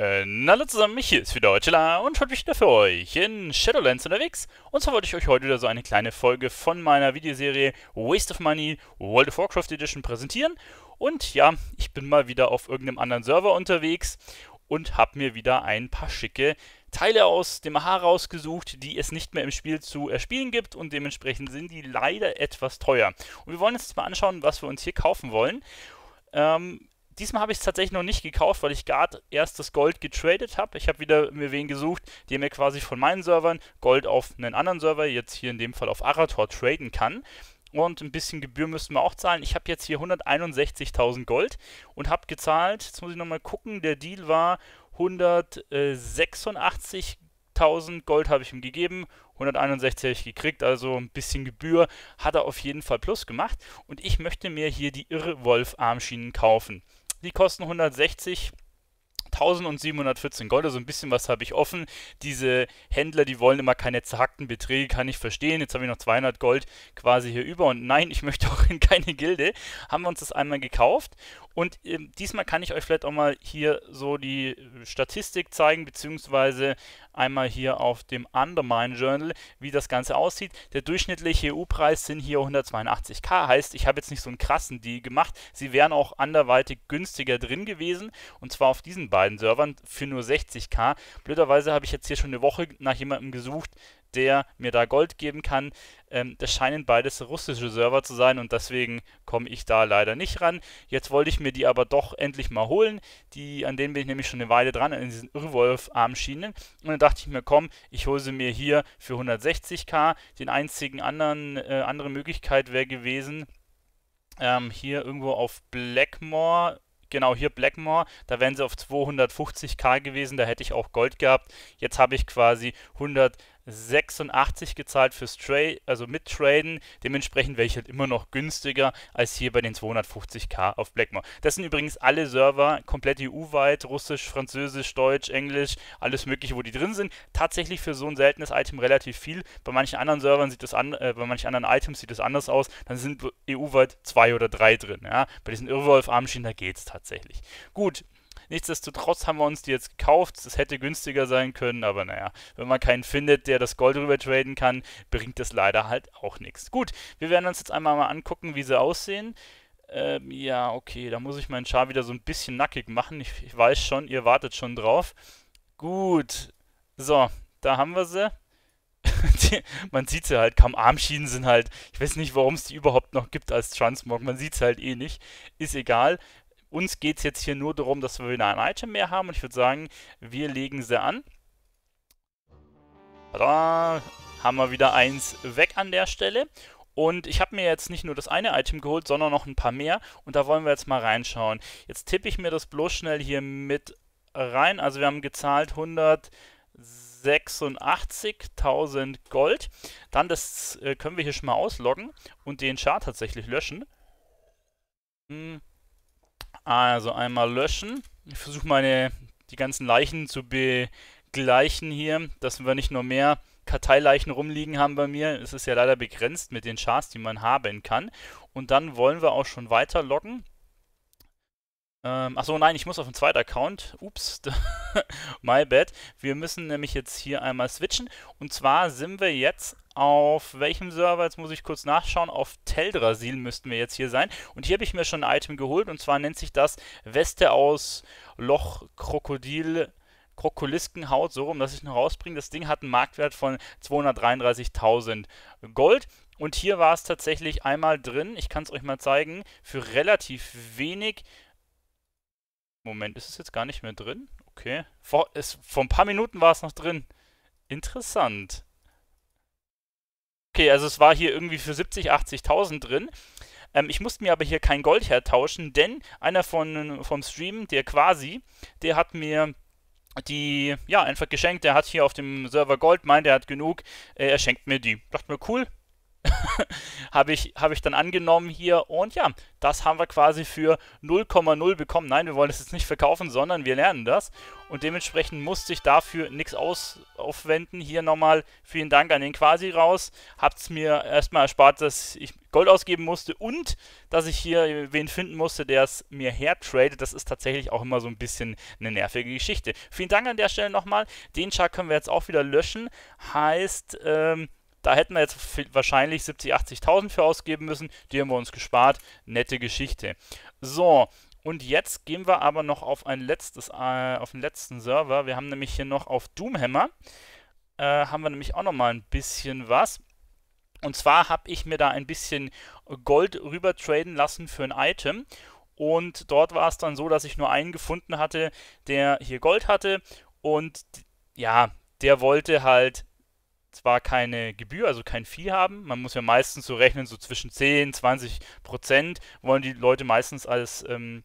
hallo äh, zusammen, hier ist wieder Heutela und heute bin ich wieder für euch in Shadowlands unterwegs. Und zwar wollte ich euch heute wieder so eine kleine Folge von meiner Videoserie Waste of Money World of Warcraft Edition präsentieren. Und ja, ich bin mal wieder auf irgendeinem anderen Server unterwegs und habe mir wieder ein paar schicke Teile aus dem Aha rausgesucht, die es nicht mehr im Spiel zu erspielen gibt und dementsprechend sind die leider etwas teuer. Und wir wollen uns jetzt mal anschauen, was wir uns hier kaufen wollen. Ähm, diesmal habe ich es tatsächlich noch nicht gekauft, weil ich gerade erst das Gold getradet habe. Ich habe wieder mir wen gesucht, der mir quasi von meinen Servern Gold auf einen anderen Server, jetzt hier in dem Fall auf Arator, traden kann. Und ein bisschen Gebühr müssten wir auch zahlen. Ich habe jetzt hier 161.000 Gold und habe gezahlt, jetzt muss ich nochmal gucken, der Deal war 186.000 Gold habe ich ihm gegeben, 161 ich gekriegt, also ein bisschen Gebühr hat er auf jeden Fall plus gemacht und ich möchte mir hier die Irre Armschienen kaufen. Die kosten 160. 1714 Gold, also ein bisschen was habe ich offen. Diese Händler, die wollen immer keine zerhackten Beträge, kann ich verstehen. Jetzt habe ich noch 200 Gold quasi hier über und nein, ich möchte auch in keine Gilde. Haben wir uns das einmal gekauft und ähm, diesmal kann ich euch vielleicht auch mal hier so die äh, Statistik zeigen, beziehungsweise einmal hier auf dem Undermine Journal, wie das Ganze aussieht. Der durchschnittliche EU-Preis sind hier 182k, heißt, ich habe jetzt nicht so einen krassen Deal gemacht. Sie wären auch anderweitig günstiger drin gewesen, und zwar auf diesen beiden Servern für nur 60k. Blöderweise habe ich jetzt hier schon eine Woche nach jemandem gesucht, der mir da Gold geben kann. Ähm, das scheinen beides russische Server zu sein und deswegen komme ich da leider nicht ran. Jetzt wollte ich mir die aber doch endlich mal holen. Die, an denen bin ich nämlich schon eine Weile dran, an diesen Irrwolf-Armschienen. Und dann dachte ich mir, komm, ich hole sie mir hier für 160k. Den einzigen anderen, äh, andere Möglichkeit wäre gewesen, ähm, hier irgendwo auf Blackmore genau hier Blackmore, da wären sie auf 250k gewesen, da hätte ich auch Gold gehabt. Jetzt habe ich quasi 100 86 gezahlt fürs Trade, also mit Traden. Dementsprechend wäre ich halt immer noch günstiger als hier bei den 250k auf Blackmore. Das sind übrigens alle Server, komplett EU-weit, Russisch, Französisch, Deutsch, Englisch, alles mögliche, wo die drin sind. Tatsächlich für so ein seltenes Item relativ viel. Bei manchen anderen Servern sieht das an, äh, bei manchen anderen Items sieht das anders aus. Dann sind EU-weit zwei oder drei drin. Ja? Bei diesen Irrwolf-Armschienen, da geht es tatsächlich. Gut. Nichtsdestotrotz haben wir uns die jetzt gekauft. Das hätte günstiger sein können, aber naja, wenn man keinen findet, der das Gold rüber traden kann, bringt das leider halt auch nichts. Gut, wir werden uns jetzt einmal mal angucken, wie sie aussehen. Ähm, ja, okay, da muss ich meinen Char wieder so ein bisschen nackig machen. Ich, ich weiß schon, ihr wartet schon drauf. Gut, so, da haben wir sie. man sieht sie halt kaum. Armschienen sind halt, ich weiß nicht, warum es die überhaupt noch gibt als Transmog. Man sieht sie halt eh nicht. Ist egal. Uns geht es jetzt hier nur darum, dass wir wieder ein Item mehr haben und ich würde sagen, wir legen sie an. Tada! Haben wir wieder eins weg an der Stelle. Und ich habe mir jetzt nicht nur das eine Item geholt, sondern noch ein paar mehr. Und da wollen wir jetzt mal reinschauen. Jetzt tippe ich mir das bloß schnell hier mit rein. Also wir haben gezahlt 100... 86.000 Gold. Dann das äh, können wir hier schon mal ausloggen und den Char tatsächlich löschen. Hm. Also einmal löschen. Ich versuche meine die ganzen Leichen zu begleichen hier, dass wir nicht nur mehr Karteileichen rumliegen haben bei mir. Es ist ja leider begrenzt mit den Chars, die man haben kann. Und dann wollen wir auch schon weiter loggen. Ähm, achso, nein, ich muss auf einen zweiten Account. Ups, my bad. Wir müssen nämlich jetzt hier einmal switchen. Und zwar sind wir jetzt auf welchem Server, jetzt muss ich kurz nachschauen, auf Teldrasil müssten wir jetzt hier sein. Und hier habe ich mir schon ein Item geholt und zwar nennt sich das Weste aus Loch Krokodil Krokoliskenhaut, so rum, dass ich noch rausbringe. Das Ding hat einen Marktwert von 233.000 Gold. Und hier war es tatsächlich einmal drin, ich kann es euch mal zeigen, für relativ wenig Moment, ist es jetzt gar nicht mehr drin? Okay. Vor, ist, vor ein paar Minuten war es noch drin. Interessant. Okay, also es war hier irgendwie für 70, 80.000 drin. Ähm, ich musste mir aber hier kein Gold hertauschen, denn einer von, vom Stream, der quasi, der hat mir die, ja, einfach geschenkt. Der hat hier auf dem Server Gold, meint, der hat genug. Äh, er schenkt mir die. Dachte mir, cool, habe ich, hab ich dann angenommen hier und ja, das haben wir quasi für 0,0 bekommen. Nein, wir wollen es jetzt nicht verkaufen, sondern wir lernen das und dementsprechend musste ich dafür nichts aufwenden. Hier nochmal vielen Dank an den Quasi raus. Habt es mir erstmal erspart, dass ich Gold ausgeben musste und dass ich hier wen finden musste, der es mir hertradet. Das ist tatsächlich auch immer so ein bisschen eine nervige Geschichte. Vielen Dank an der Stelle nochmal. Den Chart können wir jetzt auch wieder löschen. Heißt, ähm, da hätten wir jetzt wahrscheinlich 70.000, 80 80.000 für ausgeben müssen. Die haben wir uns gespart. Nette Geschichte. So, und jetzt gehen wir aber noch auf, ein letztes, äh, auf den letzten Server. Wir haben nämlich hier noch auf Doomhammer, äh, haben wir nämlich auch noch mal ein bisschen was. Und zwar habe ich mir da ein bisschen Gold rüber traden lassen für ein Item. Und dort war es dann so, dass ich nur einen gefunden hatte, der hier Gold hatte. Und ja, der wollte halt zwar keine Gebühr, also kein Fee haben. Man muss ja meistens so rechnen, so zwischen 10, 20 Prozent wollen die Leute meistens als ähm,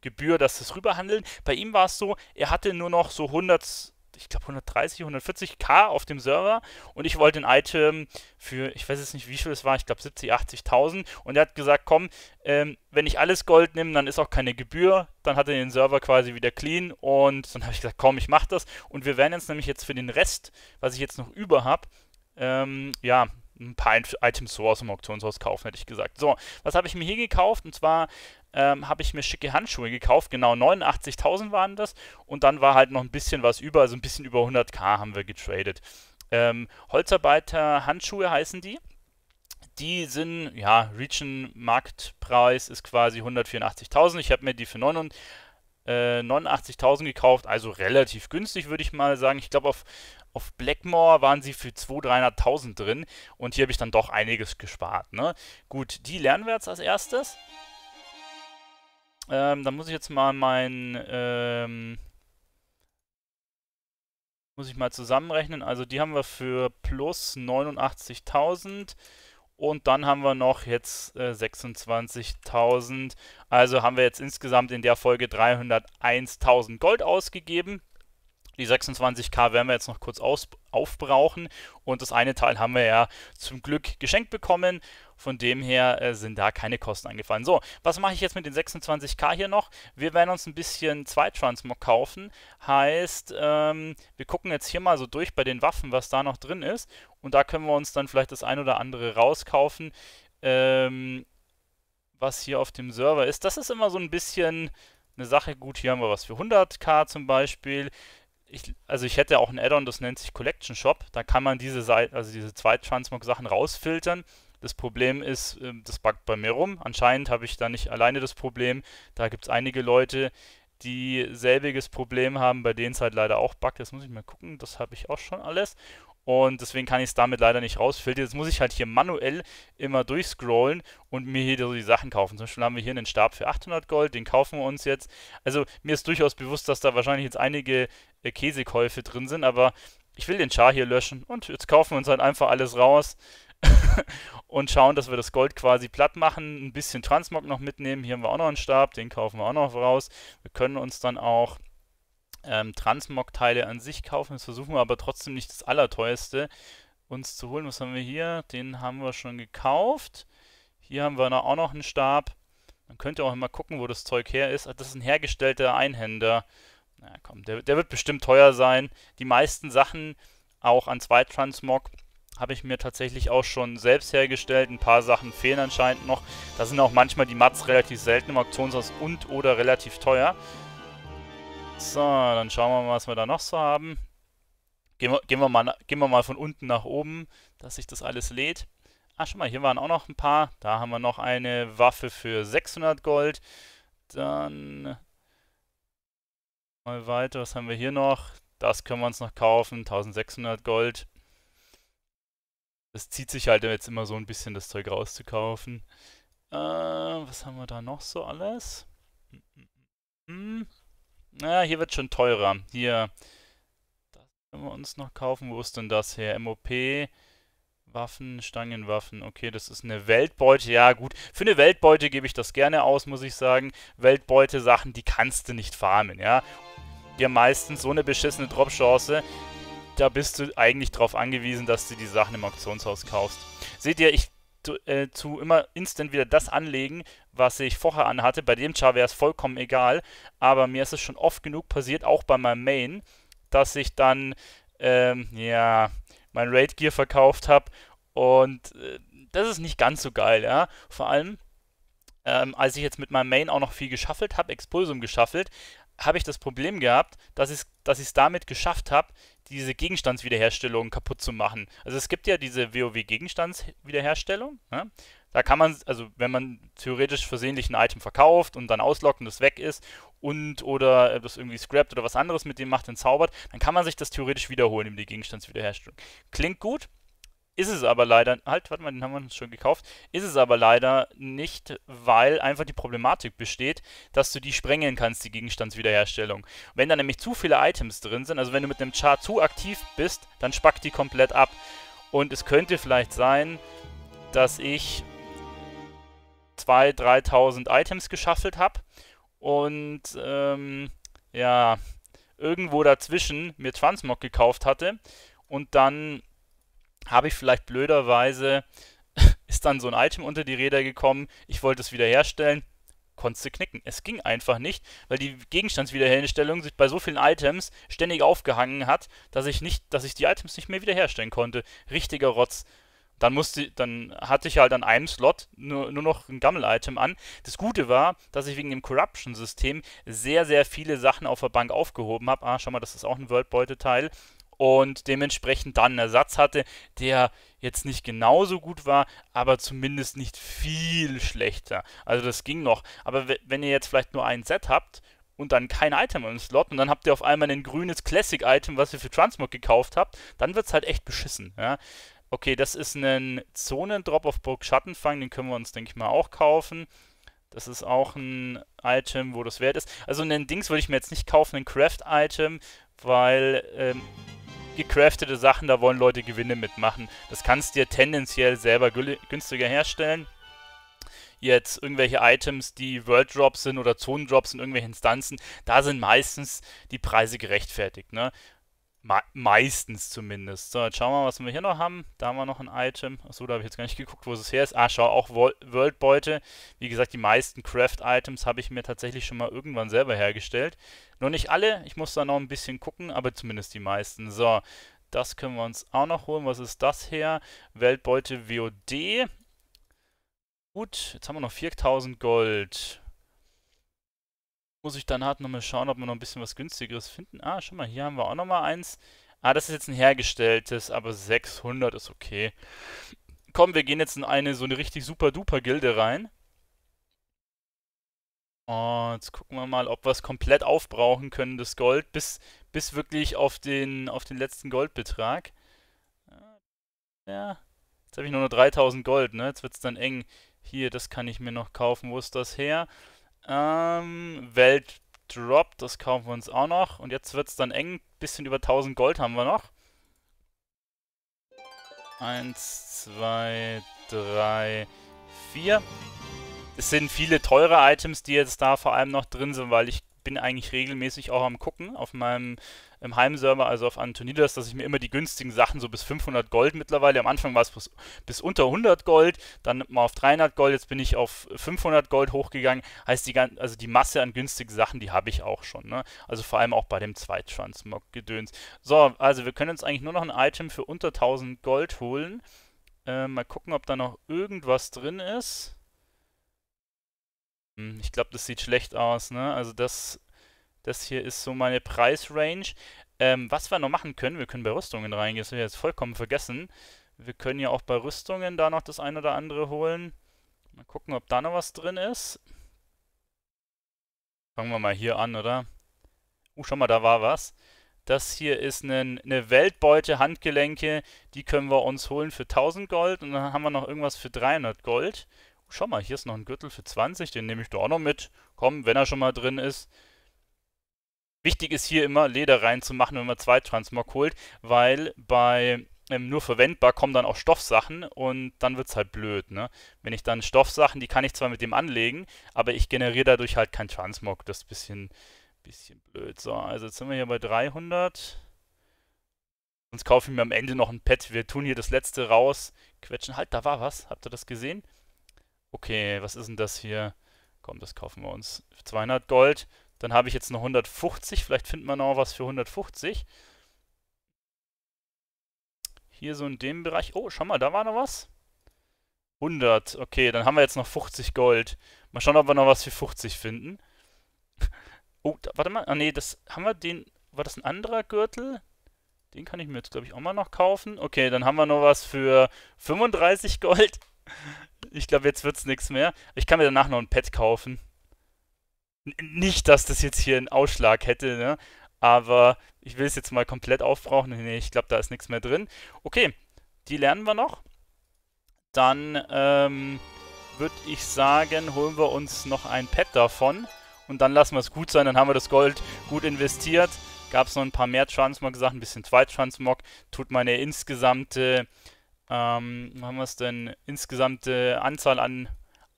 Gebühr, dass das rüberhandeln. Bei ihm war es so, er hatte nur noch so 100 ich glaube 130, 140k auf dem Server und ich wollte ein Item für, ich weiß jetzt nicht wie viel es war, ich glaube 70, 80.000 und er hat gesagt, komm, ähm, wenn ich alles Gold nehme, dann ist auch keine Gebühr, dann hat er den Server quasi wieder clean und dann habe ich gesagt, komm, ich mache das und wir werden jetzt nämlich jetzt für den Rest, was ich jetzt noch über habe, ähm, ja, ein paar Items so aus dem Auktionshaus kaufen, hätte ich gesagt. So, was habe ich mir hier gekauft? Und zwar ähm, habe ich mir schicke Handschuhe gekauft. Genau 89.000 waren das. Und dann war halt noch ein bisschen was über, also ein bisschen über 100k haben wir getradet. Ähm, Holzarbeiter Handschuhe heißen die. Die sind, ja, Region Marktpreis ist quasi 184.000. Ich habe mir die für 89.000 äh, gekauft, also relativ günstig, würde ich mal sagen. Ich glaube, auf, auf Blackmore waren sie für 200.000, 300.000 drin und hier habe ich dann doch einiges gespart. Ne? Gut, die lernen wir jetzt als erstes. Ähm, dann muss ich jetzt mal mein... Ähm, muss ich mal zusammenrechnen. Also die haben wir für plus 89.000 und dann haben wir noch jetzt äh, 26.000. Also haben wir jetzt insgesamt in der Folge 301.000 Gold ausgegeben. Die 26k werden wir jetzt noch kurz aus, aufbrauchen. Und das eine Teil haben wir ja zum Glück geschenkt bekommen. Von dem her äh, sind da keine Kosten angefallen. So, was mache ich jetzt mit den 26k hier noch? Wir werden uns ein bisschen Zweitransmog kaufen. Heißt, ähm, wir gucken jetzt hier mal so durch bei den Waffen, was da noch drin ist. Und da können wir uns dann vielleicht das ein oder andere rauskaufen. Ähm, was hier auf dem Server ist. Das ist immer so ein bisschen eine Sache. Gut, hier haben wir was für 100k zum Beispiel ich, also ich hätte auch ein Add-on, das nennt sich Collection Shop. Da kann man diese Seite, also diese zwei Transmog-Sachen rausfiltern. Das Problem ist, ähm, das backt bei mir rum. Anscheinend habe ich da nicht alleine das Problem. Da gibt es einige Leute, die selbiges Problem haben, bei denen es halt leider auch backt. Jetzt muss ich mal gucken, das habe ich auch schon alles. Und deswegen kann ich es damit leider nicht rausfiltern. Jetzt muss ich halt hier manuell immer durchscrollen und mir hier so die Sachen kaufen. Zum Beispiel haben wir hier einen Stab für 800 Gold, den kaufen wir uns jetzt. Also mir ist durchaus bewusst, dass da wahrscheinlich jetzt einige äh, Käsekäufe drin sind, aber ich will den Char hier löschen und jetzt kaufen wir uns halt einfach alles raus. und schauen, dass wir das Gold quasi platt machen, ein bisschen Transmog noch mitnehmen. Hier haben wir auch noch einen Stab, den kaufen wir auch noch raus. Wir können uns dann auch ähm, Transmog-Teile an sich kaufen. Das versuchen wir aber trotzdem nicht das allerteuerste uns zu holen. Was haben wir hier? Den haben wir schon gekauft. Hier haben wir auch noch einen Stab. Man könnte auch immer gucken, wo das Zeug her ist. Ah, das ist ein hergestellter Einhänder. Na komm, der, der, wird bestimmt teuer sein. Die meisten Sachen, auch an zwei Transmog, habe ich mir tatsächlich auch schon selbst hergestellt. Ein paar Sachen fehlen anscheinend noch. Da sind auch manchmal die Mats relativ selten im Auktionshaus und oder relativ teuer. So, dann schauen wir mal, was wir da noch so haben. Gehen wir, gehen wir, mal, gehen wir mal von unten nach oben, dass sich das alles lädt. Ah, schau mal, hier waren auch noch ein paar. Da haben wir noch eine Waffe für 600 Gold. Dann mal weiter, was haben wir hier noch? Das können wir uns noch kaufen, 1600 Gold. Das zieht sich halt jetzt immer so ein bisschen, das Zeug rauszukaufen. Äh, was haben wir da noch so alles? Hm. hm, hm, hm. Na, hier wird schon teurer. Hier. Das können wir uns noch kaufen. Wo ist denn das her? MOP. Waffen, Stangenwaffen. Okay, das ist eine Weltbeute. Ja, gut. Für eine Weltbeute gebe ich das gerne aus, muss ich sagen. Weltbeute-Sachen, die kannst du nicht farmen, ja. Dir meistens so eine beschissene Drop-Chance. Da bist du eigentlich darauf angewiesen, dass du die Sachen im Auktionshaus kaufst. Seht ihr, ich äh, zu immer instant wieder das anlegen, was ich vorher anhatte. Bei dem Char wäre es vollkommen egal, aber mir ist es schon oft genug passiert, auch bei meinem Main, dass ich dann, ähm, ja, mein Raid Gear verkauft habe und äh, das ist nicht ganz so geil, ja. Vor allem, ähm, als ich jetzt mit meinem Main auch noch viel geschaffelt habe, Expulsum geschaffelt, habe ich das Problem gehabt, dass ich es dass ich's damit geschafft habe, diese Gegenstandswiederherstellung kaputt zu machen. Also es gibt ja diese WoW-Gegenstandswiederherstellung. Ja? Ne? Da kann man, also wenn man theoretisch versehentlich ein Item verkauft und dann auslockt und das weg ist und oder das irgendwie scrapped oder was anderes mit dem macht, den zaubert, dann kann man sich das theoretisch wiederholen in die Gegenstandswiederherstellung. Klingt gut, ist es aber leider, halt, warte mal, den haben wir uns schon gekauft, ist es aber leider nicht, weil einfach die Problematik besteht, dass du die sprengen kannst, die Gegenstandswiederherstellung. Wenn da nämlich zu viele Items drin sind, also wenn du mit einem Char zu aktiv bist, dann spackt die komplett ab. Und es könnte vielleicht sein, dass ich 2.000, 3.000 Items geschaffelt habe und ähm, ja, irgendwo dazwischen mir Transmog gekauft hatte und dann habe ich vielleicht blöderweise ist dann so ein Item unter die Räder gekommen, ich wollte es wiederherstellen, konnte du knicken. Es ging einfach nicht, weil die Gegenstandswiederherstellung sich bei so vielen Items ständig aufgehangen hat, dass ich nicht, dass ich die Items nicht mehr wiederherstellen konnte. Richtiger Rotz. Dann, musste, dann hatte ich halt an einem Slot nur, nur noch ein Gammel-Item an. Das Gute war, dass ich wegen dem Corruption-System sehr, sehr viele Sachen auf der Bank aufgehoben habe. Ah, schau mal, das ist auch ein Worldbeute-Teil und dementsprechend dann einen Ersatz hatte, der jetzt nicht genauso gut war, aber zumindest nicht viel schlechter. Also das ging noch. Aber wenn ihr jetzt vielleicht nur ein Set habt und dann kein Item im Slot und dann habt ihr auf einmal ein grünes Classic-Item, was ihr für Transmog gekauft habt, dann wird es halt echt beschissen. Ja? Okay, das ist ein Zonendrop auf Burg Schattenfang, den können wir uns, denke ich mal, auch kaufen. Das ist auch ein Item, wo das wert ist. Also einen Dings würde ich mir jetzt nicht kaufen, ein Craft-Item, weil ähm, gecraftete Sachen, da wollen Leute Gewinne mitmachen. Das kannst du dir tendenziell selber günstiger herstellen. Jetzt irgendwelche Items, die World Drops sind oder Zonendrops in irgendwelchen Instanzen, da sind meistens die Preise gerechtfertigt. Ne? Me meistens zumindest. So, jetzt schauen wir mal, was wir hier noch haben. Da haben wir noch ein Item. Achso, da habe ich jetzt gar nicht geguckt, wo es her ist. Ah, schau, auch Worldbeute. Wie gesagt, die meisten Craft-Items habe ich mir tatsächlich schon mal irgendwann selber hergestellt. Noch nicht alle, ich muss da noch ein bisschen gucken, aber zumindest die meisten. So, das können wir uns auch noch holen. Was ist das her? Weltbeute WOD. Gut, jetzt haben wir noch 4000 Gold. Muss ich danach halt nochmal schauen, ob wir noch ein bisschen was günstigeres finden. Ah, schau mal, hier haben wir auch nochmal eins. Ah, das ist jetzt ein hergestelltes, aber 600 ist okay. Komm, wir gehen jetzt in eine so eine richtig super duper Gilde rein. Und jetzt gucken wir mal, ob wir es komplett aufbrauchen können, das Gold, bis, bis wirklich auf den, auf den letzten Goldbetrag. Äh, ja, jetzt habe ich nur noch 3000 Gold, ne? Jetzt wird es dann eng. Hier, das kann ich mir noch kaufen. Wo ist das her? Ähm, Welt Drop, das kaufen wir uns auch noch. Und jetzt wird es dann eng. Bisschen über 1000 Gold haben wir noch. Eins, zwei, drei, vier. Es sind viele teure Items, die jetzt da vor allem noch drin sind, weil ich bin eigentlich regelmäßig auch am gucken auf meinem im Heimserver, also auf Antonidas, dass ich mir immer die günstigen Sachen so bis 500 Gold mittlerweile, am Anfang war es bis, bis unter 100 Gold, dann mal auf 300 Gold, jetzt bin ich auf 500 Gold hochgegangen, heißt die, also die Masse an günstigen Sachen, die habe ich auch schon, ne? also vor allem auch bei dem Zweitransmog gedöns So, also wir können uns eigentlich nur noch ein Item für unter 1000 Gold holen, äh, mal gucken, ob da noch irgendwas drin ist. Hm, ich glaube, das sieht schlecht aus, ne? Also das, das hier ist so meine Preisrange. Ähm, was wir noch machen können, wir können bei Rüstungen reingehen, das habe ich jetzt vollkommen vergessen. Wir können ja auch bei Rüstungen da noch das ein oder andere holen. Mal gucken, ob da noch was drin ist. Fangen wir mal hier an, oder? Uh, schau mal, da war was. Das hier ist eine, eine Weltbeute Handgelenke. Die können wir uns holen für 1000 Gold. Und dann haben wir noch irgendwas für 300 Gold schau mal, hier ist noch ein Gürtel für 20, den nehme ich doch auch noch mit. Komm, wenn er schon mal drin ist. Wichtig ist hier immer, Leder reinzumachen, wenn man zwei Transmog holt, weil bei ähm, nur verwendbar kommen dann auch Stoffsachen und dann wird es halt blöd. Ne? Wenn ich dann Stoffsachen, die kann ich zwar mit dem anlegen, aber ich generiere dadurch halt kein Transmog. Das ist ein bisschen, bisschen blöd. So, also jetzt sind wir hier bei 300. Sonst kaufe ich mir am Ende noch ein Pad. Wir tun hier das letzte raus. Quetschen. Halt, da war was. Habt ihr das gesehen? Okay, was ist denn das hier? Komm, das kaufen wir uns. 200 Gold. Dann habe ich jetzt noch 150. Vielleicht findet man noch was für 150. Hier so in dem Bereich. Oh, schau mal, da war noch was. 100. Okay, dann haben wir jetzt noch 50 Gold. Mal schauen, ob wir noch was für 50 finden. oh, da, warte mal. Ah, nee, das haben wir den... War das ein anderer Gürtel? Den kann ich mir jetzt, glaube ich, auch mal noch kaufen. Okay, dann haben wir noch was für 35 Gold. Ich glaube, jetzt wird es nichts mehr. Ich kann mir danach noch ein Pad kaufen. N nicht, dass das jetzt hier einen Ausschlag hätte, ne? Aber ich will es jetzt mal komplett aufbrauchen. Nee, ich glaube, da ist nichts mehr drin. Okay, die lernen wir noch. Dann ähm, würde ich sagen, holen wir uns noch ein Pad davon. Und dann lassen wir es gut sein. Dann haben wir das Gold gut investiert. Gab es noch ein paar mehr Transmog-Sachen, ein bisschen Zweit-Transmog. Tut meine insgesamte ähm, wo haben wir es denn? Insgesamte äh, Anzahl an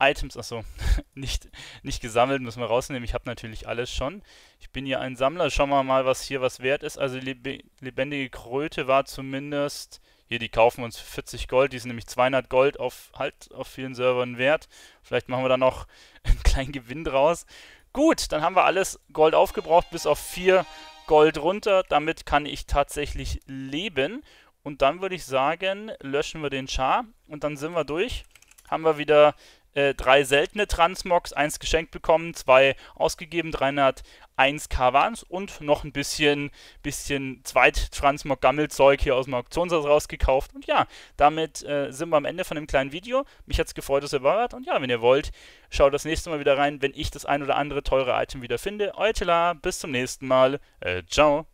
Items, achso, nicht, nicht gesammelt, müssen wir rausnehmen. Ich habe natürlich alles schon. Ich bin ja ein Sammler. Schauen wir mal, was hier was wert ist. Also lebe lebendige Kröte war zumindest... Hier, die kaufen uns 40 Gold. Die sind nämlich 200 Gold auf, halt, auf vielen Servern wert. Vielleicht machen wir da noch einen kleinen Gewinn draus. Gut, dann haben wir alles Gold aufgebraucht, bis auf 4 Gold runter. Damit kann ich tatsächlich leben. Und dann würde ich sagen, löschen wir den Char und dann sind wir durch. Haben wir wieder äh, drei seltene Transmogs, eins geschenkt bekommen, zwei ausgegeben, 301 Kawans und noch ein bisschen, bisschen Zweit-Transmog-Gammelzeug hier aus dem Auktionshaus rausgekauft. Und ja, damit äh, sind wir am Ende von dem kleinen Video. Mich hat es gefreut, dass ihr wart. Und ja, wenn ihr wollt, schaut das nächste Mal wieder rein, wenn ich das ein oder andere teure Item wieder finde. Euer Tela, bis zum nächsten Mal. Äh, ciao.